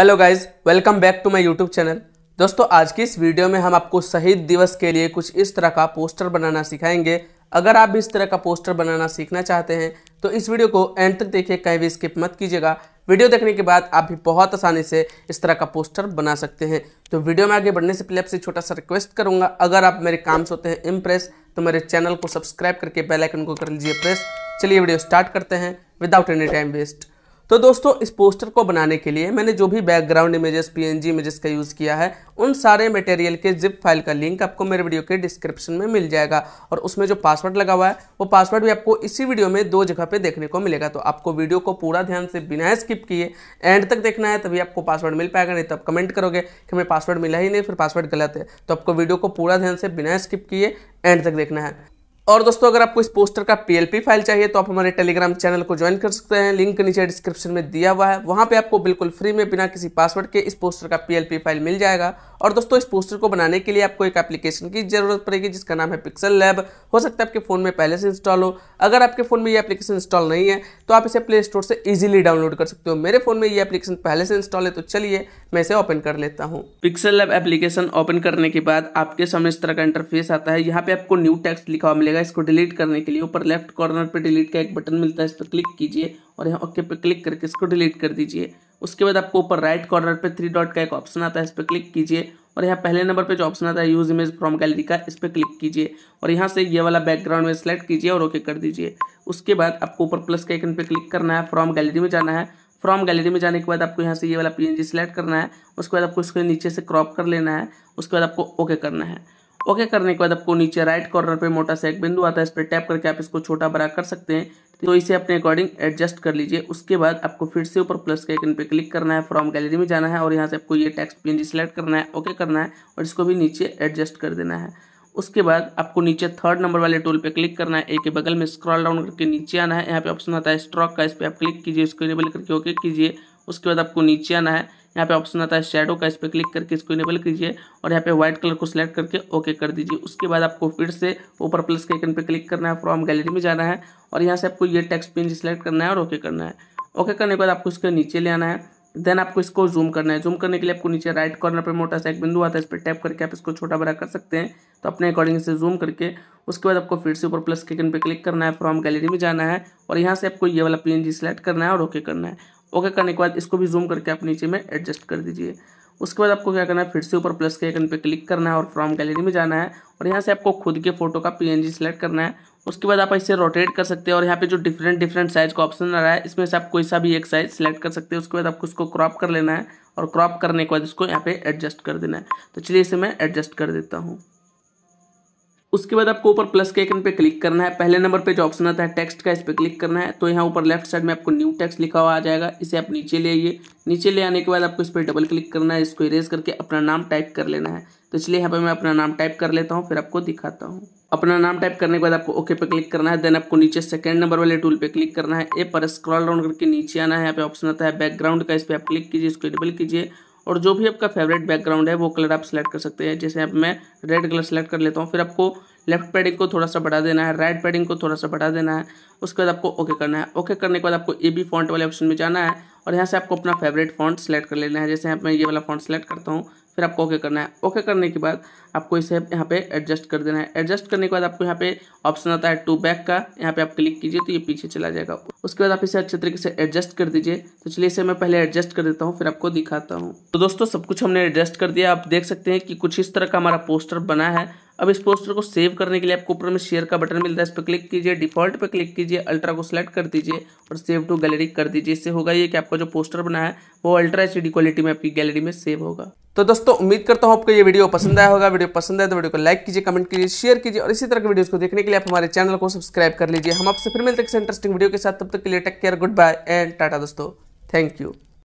hello guys welcome back to my YouTube channel दोस्तों आज की इस वीडियो में हम आपको शहीद दिवस के लिए कुछ इस तरह का पोस्टर बनाना सिखाएंगे अगर आप भी इस तरह का पोस्टर बनाना सीखना चाहते हैं तो इस वीडियो को एंड तक देखिए कहीं भी स्किप मत कीजिएगा वीडियो देखने के बाद आप भी बहुत आसानी से इस तरह का पोस्टर बना सकते हैं तो वीडियो में आगे बढ़ने से पहले आपसे छोटा सा रिक्वेस्ट करूँगा अगर आप मेरे काम से होते हैं इम्प्रेस तो मेरे चैनल को सब्सक्राइब करके बेलाइकन को कर लीजिए प्रेस चलिए वीडियो स्टार्ट करते हैं विदाउट एनी टाइम वेस्ट तो दोस्तों इस पोस्टर को बनाने के लिए मैंने जो भी बैकग्राउंड इमेजेस पीएनजी इमेजेस का यूज़ किया है उन सारे मटेरियल के जिप फाइल का लिंक आपको मेरे वीडियो के डिस्क्रिप्शन में मिल जाएगा और उसमें जो पासवर्ड लगा हुआ है वो पासवर्ड भी आपको इसी वीडियो में दो जगह पर देखने को मिलेगा तो आपको वीडियो को पूरा ध्यान से बिना स्किप किए एंड तक देखना है तभी आपको पासवर्ड मिल पाएगा नहीं तो आप कमेंट करोगे कि हमें पासवर्ड मिला ही नहीं फिर पासवर्ड गलत है तो आपको वीडियो को पूरा ध्यान से बिना स्किप किए एंड तक देखना है और दोस्तों अगर आपको इस पोस्टर का पीएलपी फाइल चाहिए तो आप हमारे टेलीग्राम चैनल को ज्वाइन कर सकते हैं लिंक नीचे डिस्क्रिप्शन में दिया हुआ है वहाँ पे आपको बिल्कुल फ्री में बिना किसी पासवर्ड के इस पोस्टर का पीएलपी फाइल मिल जाएगा और दोस्तों इस पोस्टर को बनाने के लिए आपको एक एप्लीकेशन की जरूरत पड़ेगी जिसका नाम है पिक्सल लैब हो सकता है आपके फ़ोन में पहले से इंस्टॉल हो अगर आपके फ़ोन में ये एप्लीकेशन इंस्टॉल नहीं है तो आप इसे प्ले स्टोर से ईजिली डाउनलोड कर सकते हो मेरे फ़ोन में ये एप्लीकेशन पहले से इंस्टॉल है तो चलिए मैं इसे ओपन कर लेता हूँ पिक्सल लैब एप्लीकेशन ओपन करने के बाद आपके सामने इस तरह का इंटरफेस आता है यहाँ पे आपको न्यू टेक्स्ट लिखा हुआ मिलेगा रहेगा इसको डिलीट करने के लिए ऊपर लेफ्ट कॉर्नर पे डिलीट का एक बटन मिलता है इस पर क्लिक कीजिए और यहाँ ओके पे क्लिक करके इसको डिलीट कर दीजिए उसके बाद आपको ऊपर राइट कॉर्नर पे थ्री डॉट का एक ऑप्शन आता है इस पर क्लिक कीजिए और यहाँ पहले नंबर पे जो ऑप्शन आता है यूज इमेज फ्रॉम गैलरी का इस पर क्लिक कीजिए और यहाँ से ये वाला बैकग्राउंड में सेलेक्ट कीजिए और ओके कर दीजिए उसके बाद आपको ऊपर प्लस के आइकन पे क्लिक करना है फ्रॉम गैलरी में जाना है फ्रॉम गैलरी में जाने के बाद आपको यहाँ से ये वाला पी एन करना है उसके बाद आपको इसको नीचे से क्रॉप कर लेना है उसके बाद आपको ओके करना है ओके करने के बाद आपको नीचे राइट कॉर्नर पे मोटा सा एक बिंदु आता है इस पर टैप करके आप इसको छोटा बड़ा कर सकते हैं तो इसे अपने अकॉर्डिंग एडजस्ट कर लीजिए उसके बाद आपको फिर से ऊपर प्लस के आइकन पे क्लिक करना है फ्रॉम गैलरी में जाना है और यहाँ से आपको ये टेक्स्ट पीएनजी सिलेक्ट करना है ओके करना है और इसको भी नीचे एडजस्ट कर देना है उसके बाद आपको नीचे थर्ड नंबर वाले टूल पे क्लिक करना है एक के बगल में स्क्रॉल डाउन करके नीचे आना है यहाँ पे ऑप्शन आता है स्ट्रॉक का इस पर आप क्लिक कीजिए इसको इनेबल करके ओके कीजिए उसके बाद आपको नीचे आना है यहाँ पे ऑप्शन आता है शेडो का इस पर क्लिक करके इसको इनेबल कीजिए और यहाँ पे व्हाइट कलर को सिलेक्ट करके ओके कर दीजिए उसके बाद आपको फिर से ऊपर प्लस के आइकन पे क्लिक करना है फ्रॉम गैलरी में जाना है और यहाँ से आपको ये टेक्स्ट पेंज सिलेक्ट करना है और ओके करना है ओके करने के बाद आपको इसके नीचे ले आना है देन आपको इसको जूम करना है जूम करने के लिए आपको नीचे राइट कॉर्नर पर मोटा सा एक बिंदु आता है इस पर टैप करके आप इसको छोटा बड़ा कर सकते हैं तो अपने अकॉर्डिंग से जूम करके उसके बाद आपको फिर से ऊपर प्लस के आइकन पे क्लिक करना है फ्रॉम गैलरी में जाना है और यहाँ से आपको ये वाला पीएनजी सिलेक्ट करना है और ओके करना है ओके करने के बाद इसको भी जूम करके आप नीचे में एडजस्ट कर दीजिए उसके बाद आपको क्या करना है फिर से ऊपर प्लस के आइकन पे क्लिक करना है और फ्रॉम गैलरी में जाना है और यहाँ से आपको खुद के फोटो का पीएनजी सेलेक्ट करना है उसके बाद आप इसे रोटेट कर सकते हैं और यहाँ पे जो डिफरेंट डिफरेंट साइज का ऑप्शन आ रहा है इसमें से आप कोई सा भी एक साइज सेलेक्ट कर सकते हैं उसके बाद आपको इसको क्रॉप कर लेना है और क्रॉप करने के बाद इसको यहाँ पे एडजस्ट कर देना है तो चलिए इसे मैं एडजस्ट कर देता हूँ उसके बाद आपको ऊपर प्लस के आइकन पे क्लिक करना है पहले नंबर पे जो ऑप्शन आता है टेक्स्ट का इस पर क्लिक करना है तो यहाँ ऊपर लेफ्ट साइड में आपको न्यू टेक्स्ट लिखा हुआ आ जाएगा इसे आप नीचे ले आइए नीचे ले आने के बाद आपको इस पर डबल क्लिक करना है इसको इरेज करके अपना नाम टाइप कर लेना है तो इसलिए यहाँ पर मैं अपना नाम टाइप कर लेता हूँ फिर आपको दिखाता हूँ अपना नाम टाइप करने के बाद आपको ओके पे क्लिक करना है देन आपको नीचे सेकंड नंबर वाले टूल पे क्लिक करना है ए पर स्क्रॉल डाउन करके नीचे आना है यहाँ पे ऑप्शन आता है बैकग्राउंड का इस पर आप क्लिक कीजिए इसको डबल कीजिए और जो भी आपका फेवरेट बैकग्राउंड है वो कलर आप सेलेक्ट कर सकते हैं जैसे आप मैं रेड कलर सेलेक्ट कर लेता हूँ फिर आपको लेफ्ट पैडिंग को थोड़ा सा बढ़ा देना है राइट पैडिंग को थोड़ा सा बढ़ा देना है उसके बाद आपको ओके करना है ओके करने के बाद आपको ए बी फॉन्ट वाले ऑप्शन में जाना है और यहाँ से आपको अपना फेवरेट फॉन्ट सेलेक्ट कर लेना है जैसे आप मैं ये वाला फॉन्ट सेलेक्ट करता हूँ फिर आपको ओके करना है ओके करने के बाद आपको इसे यहाँ पे एडजस्ट कर देना है एडजस्ट करने के बाद आपको यहाँ पे ऑप्शन आता है टू बैक का यहाँ पे आप क्लिक कीजिए तो ये पीछे चला जाएगा उसके बाद आप इसे अच्छे तरीके से एडजस्ट कर दीजिए तो चलिए इसे मैं पहले एडजस्ट कर देता हूँ फिर आपको दिखाता हूँ तो दोस्तों सब कुछ हमने एडजस्ट कर दिया आप देख सकते हैं कि कुछ इस तरह का हमारा पोस्टर बना है अब इस पोस्टर को सेव करने के लिए आपको ऊपर में शेयर का बटन मिलता है इस पर क्लिक कीजिए डिफॉल्ट पर क्लिक कीजिए अल्ट्रा को सिलेक्ट कर दीजिए और सेव टू गैलरी कर दीजिए इससे होगा ये कि आपका जो पोस्टर बना है वो अल्ट्रा एच क्वालिटी में आपकी गैलरी में सेव होगा तो दोस्तों उम्मीद करता हूँ आपको ये वीडियो पसंद आया होगा वीडियो पसंद आए तो वीडियो को लाइक कीजिए कमेंट कीजिए शेयर कीजिए और इसी तरह के वीडियोस को देखने के लिए आप हमारे चैनल को सब्सक्राइब कर लीजिए हम आपसे फिर मिलते हैं इंटरेस्टिंग वीडियो के साथ तब तक के लिए take care good bye and tata दोस्तों थैंक यू